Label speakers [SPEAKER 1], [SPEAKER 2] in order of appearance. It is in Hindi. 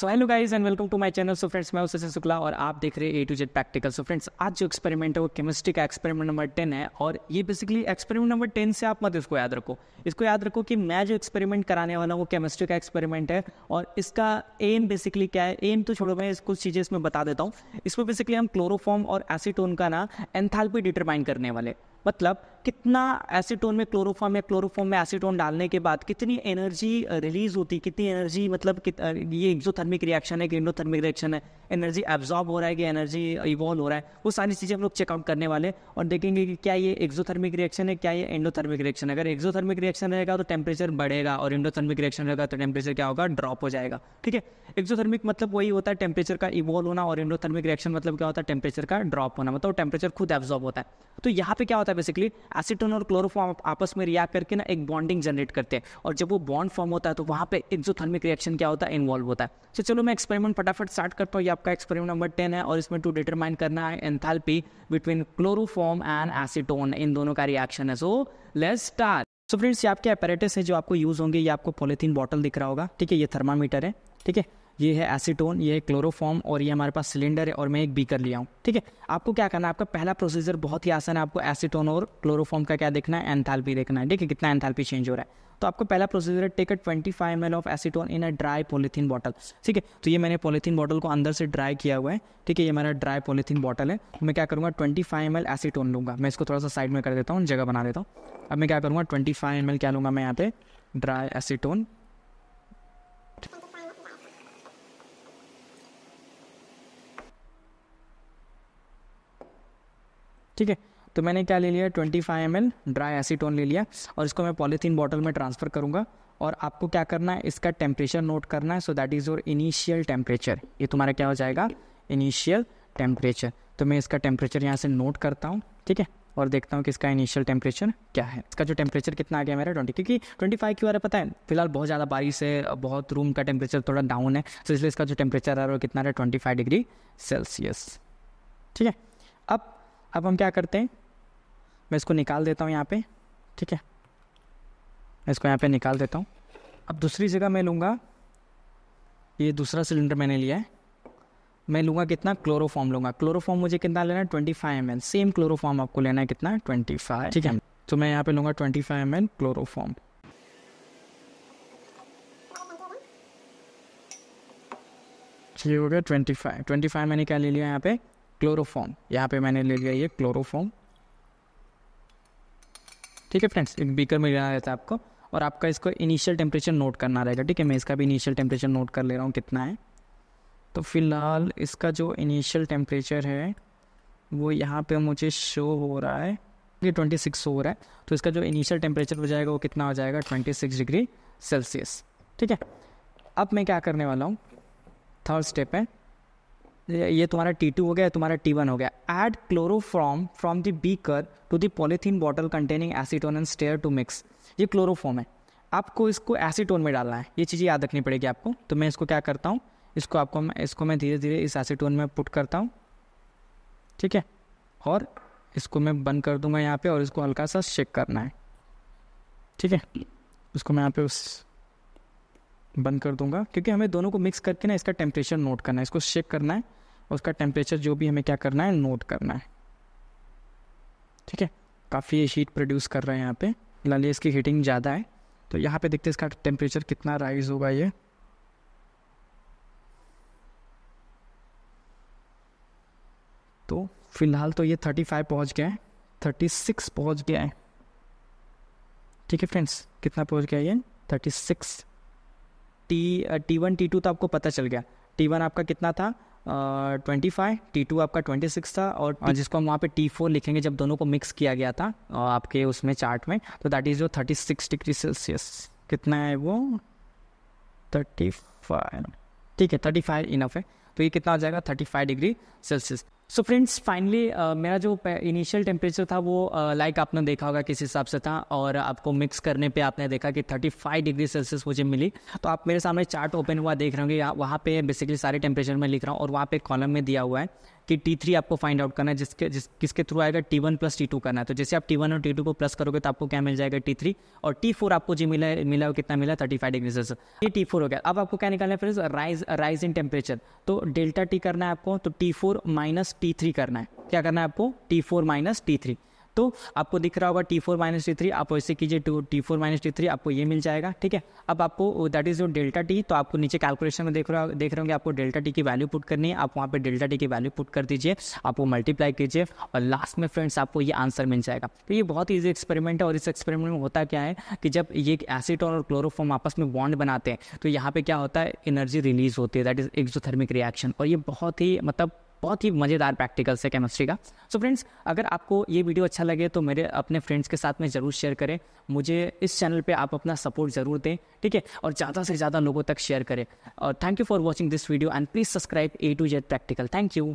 [SPEAKER 1] so hello guys and welcome to my channel so friends मैं उसे शुक्ला और आप देख रहे हैं A to Z practical so friends आज जो एक्सपेरिमेंट है वो केमिस्ट्री का एक्सपेरिमेंट नंबर टेन है और ये बेसिकली एक्सपेरिमेंट नंबर टेन से आप मत इसको याद रखो इसको याद रखो कि मैं जो एक्सपेरिमेंट कराने वाला हूँ वो केमिस्ट्री का एक्सपेरिमेंट है और इसका एम बेसिकली क्या है एम तो छोड़ो मैं कुछ चीज़ें इसमें बता देता हूँ इसमें बेसिकली हम क्लोरोफॉर्म और एसिटोन का ना एंथालपी डिटरमाइन करने वाले मतलब कितना एसीटोन में क्लोरोफॉर्म या क्लोरोफॉर्म में एसीटोन डालने के बाद कितनी एनर्जी रिलीज होती है कितनी एनर्जी मतलब कित, ये एक्जोथर्मिक रिएक्शन है कि इंडोथर्मिक रिएक्शन है एनर्जी एब्जॉर्ब हो रहा है कि एनर्जी इवॉल्व हो रहा है वो सारी चीज़ें हम लोग चेकआउट करने वाले और देखेंगे कि क्या ये एक्जोथर्मिक रिएक्शन है क्या ये एंडोथर्मिक रिएक्शन है अगर एक्जोथर्मिक रिएक्शन रहेगा तो टेम्परेचर बढ़ेगा और इंडोथर्मिक रिएक्शन रहेगा तो टेम्परेचर क्या होगा ड्रॉप हो जाएगा ठीक है एक्जोथर्मिक मतलब वही होता है टेम्परेचर का इवॉल्व होना और इंडोथर्मिक रिएक्शन मतलब क्या होता है टेम्परेचर का ड्रॉप होना मतलब टेम्परेचर खुद एब्जॉर्ब होता है तो यहाँ पे क्या होता है बेसिकली एसिटोन और क्लोरोफॉर्म आपस में रिएक्ट करके ना एक बॉन्डिंग जनरेट करते हैं और जब वो बॉन्ड फॉर्म होता है तो वहाँ पे एक्सोथर्मिक रिएक्शन क्या होता है इन्वॉल्व होता है तो चलो मैं एक्सपेरिमेंट फटाफट स्टार्ट करता हूँ ये आपका एक्सपेरिमेंट नंबर टेन है और इसमें टू डिटरमाइन करना है enthalpy between chloroform and acetone इन दोनों का रिएक्शन है so let's start so friends ये आपके अपरेटस है जो आपको यूज़ होंगे ये आपको पॉलीथीन बॉटल दिख रहा होगा ठीक है ये थर्मामीटर है ठीक है ये है एसीटोन ये है क्लोरोफॉर्म और ये हमारे पास सिलेंडर है और मैं एक बीकर लिया हूँ ठीक है आपको क्या करना है आपका पहला प्रोसीजर बहुत ही आसान है आपको एसीटोन और क्लोरोफॉर्म का क्या देखना है एंथैल्पी देखना है ठीक है कितना एंथैल्पी चेंज हो रहा है तो आपका पहला प्रोसीजर है take a twenty five M L of acetone in a dry polythene bottle ठीक है तो ये मैंने पॉलीथीन बॉटल को अंदर से ड्राई किया हुआ है ठीक है ये मेरा ड्राई पॉलीथीन बॉटल है मैं क्या करूँगा twenty five M L acetone लूँगा मैं इसको थोड़ा सा साइड में कर देता हूँ जगह बना देता हूँ अब मैं क्या करूँगा ट्वेंटी फाइव एम एल क्या लूँगा मैं यहाँ पे ड्राई एसीटोन ठीक है तो मैंने क्या ले लिया twenty five M L dry acetone ले लिया और इसको मैं पॉलीथीन बॉटल में ट्रांसफ़र करूँगा और आपको क्या करना है इसका टेम्परेचर नोट करना है so that is your initial temperature ये तुम्हारा क्या हो जाएगा इनिशियल टेम्परेचर तो मैं इसका टेम्परेचर यहाँ से नोट करता हूँ ठीक है और देखता हूँ कि इसका इनिशियल टेम्परेचर क्या है इसका जो टेम्परेचर कितना आ गया मेरा ट्वेंटी क्योंकि ट्वेंटी फाइव के बारे पता है फिलहाल बहुत ज़्यादा बारिश है बहुत रूम का टेम्परेचर थोड़ा डाउन है तो इसलिए इसका जो टेम्परेचर आ रहा है वो कितना रहा है ट्वेंटी फाइव डिग्री सेल्सियस ठीक है अब अब हम क्या करते हैं मैं इसको निकाल देता हूँ यहाँ पे ठीक है मैं इसको यहाँ पे निकाल देता हूँ अब दूसरी जगह मैं लूँगा ये दूसरा सिलेंडर मैंने लिया है मैं लूँगा कितना क्लोरोफॉर्म लूँगा क्लोरोफॉर्म मुझे कितना लेना है twenty five M L same chloroform आपको लेना है कितना ट्वेंटी फाइव ठीक है तो मैं यहाँ पे लूँगा twenty five M L chloroform ये हो गया ट्वेंटी फाइव ट्वेंटी फाइव मैंने क्या ले लिया यहाँ पे क्लोरोफॉर्म यहाँ पे मैंने ले लिया ये क्लोरोफॉर्म ठीक है फ्रेंड्स एक बीकर मिल रहा रहता है आपको और आपका इसको इनिशियल टेम्परेचर नोट करना रहेगा ठीक है मैं इसका भी इनिशियल टेम्परेचर नोट कर ले रहा हूँ कितना है तो फिलहाल इसका जो इनिशियल टेम्परेचर है वो यहाँ पे मुझे शो हो रहा है ये ट्वेंटी सिक्स हो रहा है तो इसका जो इनिशियल टेम्परेचर हो जाएगा वो कितना हो जाएगा ट्वेंटी सिक्स डिग्री सेल्सियस ठीक है अब मैं क्या करने वाला हूँ थर्ड स्टेप है ये तुम्हारा टी टू हो गया तुम्हारा टी वन हो गया add chloroform from the beaker to the polythene bottle containing acetone and stir to mix ये क्लोरोफॉर्म है आपको इसको एसिटोन में डालना है ये चीज़ याद रखनी पड़ेगी आपको तो मैं इसको क्या करता हूँ इसको आपको मैं इसको मैं धीरे धीरे इस एसिटोन में पुट करता हूँ ठीक है और इसको मैं बंद कर दूंगा यहाँ पे और इसको हल्का सा शेक करना है ठीक है उसको मैं यहाँ पे उस बंद कर दूंगा क्योंकि हमें दोनों को मिक्स करके ना इसका टेम्परेचर नोट करना है इसको शेक करना है और उसका टेम्परेचर जो भी हमें क्या करना है नोट करना है ठीक है काफ़ी ये हीट प्रोड्यूस कर रहे हैं यहाँ पे फिलहाल इसकी हीटिंग ज़्यादा है तो यहाँ पे देखते हैं इसका टेम्परेचर कितना राइज होगा ये तो फिलहाल तो ये थर्टी फाइव पहुँच गया है थर्टी सिक्स पहुँच गया है ठीक है फ्रेंड्स कितना पहुँच गया ये thirty six T T one T two तो आपको पता चल गया टी वन आपका कितना था ट्वेंटी फाइव टी टू आपका ट्वेंटी सिक्स था और हाँ जिसको हम वहाँ पे टी फोर लिखेंगे जब दोनों को मिक्स किया गया था आपके उसमें चार्ट में तो दैट इज़ जो थर्टी सिक्स डिग्री सेल्सियस कितना है वो थर्टी फाइव ठीक है थर्टी फाइव इनफ है तो ये कितना हो जाएगा thirty five degree Celsius so friends finally मेरा जो इनिशियल टेम्परेचर था वो लाइक uh, आपने देखा होगा किस हिसाब से था और आपको मिक्स करने पे आपने देखा कि 35 डिग्री सेल्सियस मुझे मिली तो आप मेरे सामने चार्ट ओपन हुआ देख रहे होंगे वहाँ पे बेसिकली सारे टेम्परेचर में लिख रहा हूँ और वहाँ पे कॉलम में दिया हुआ है कि टी थ्री आपको फाइंड आउट करना है जिसके जिस किसके थ्रू आएगा T one plus T two करना है तो जैसे आप टी वन और टी टू को प्लस करोगे तो आपको क्या मिल जाएगा टी थ्री और टी फोर आपको जी मिला मिला कितना मिला थर्टी फाइव डिग्री सेल्सियस ये टी फोर हो गया अब आपको क्या निकालना है friends rise rise in temperature तो डेल्टा टी करना है आपको तो T four minus T three करना है क्या करना है आपको T four minus T three तो आपको दिख रहा होगा T four minus T three आप वैसे कीजिए to T four minus T three आपको ये मिल जाएगा ठीक है अब आपको that is your delta T तो आपको नीचे कैलकुलेशन में देख रहा देख रहे होंगे आपको डेल्टा टी की वैल्यू पुट करनी है आप वहाँ पर डेल्टा टी की वैल्यू पुट कर दीजिए आप वो मल्टीप्लाई कीजिए और लास्ट में फ्रेंड्स आपको ये आंसर मिल जाएगा तो ये बहुत ईजी एक्सपेरिमेंट है और इस एक्सपेरिमेंट में होता क्या है कि जब ये एसिटोन और क्लोरोफॉर्म आपस में बॉन्ड बनाते हैं तो यहाँ पे क्या होता है एनर्जी रिलीज होती है दैट इज एक्सोथर्मिक रिएक्शन और ये बहुत ही मतलब बहुत ही मज़ेदार प्रैक्टिकल से केमिस्ट्री का सो so फ्रेंड्स अगर आपको ये वीडियो अच्छा लगे तो मेरे अपने फ्रेंड्स के साथ में ज़रूर शेयर करें मुझे इस चैनल पर आप अपना सपोर्ट ज़रूर दें ठीक है और ज़्यादा से ज़्यादा लोगों तक शेयर करें और thank you for watching this video and please subscribe A to Z practical thank you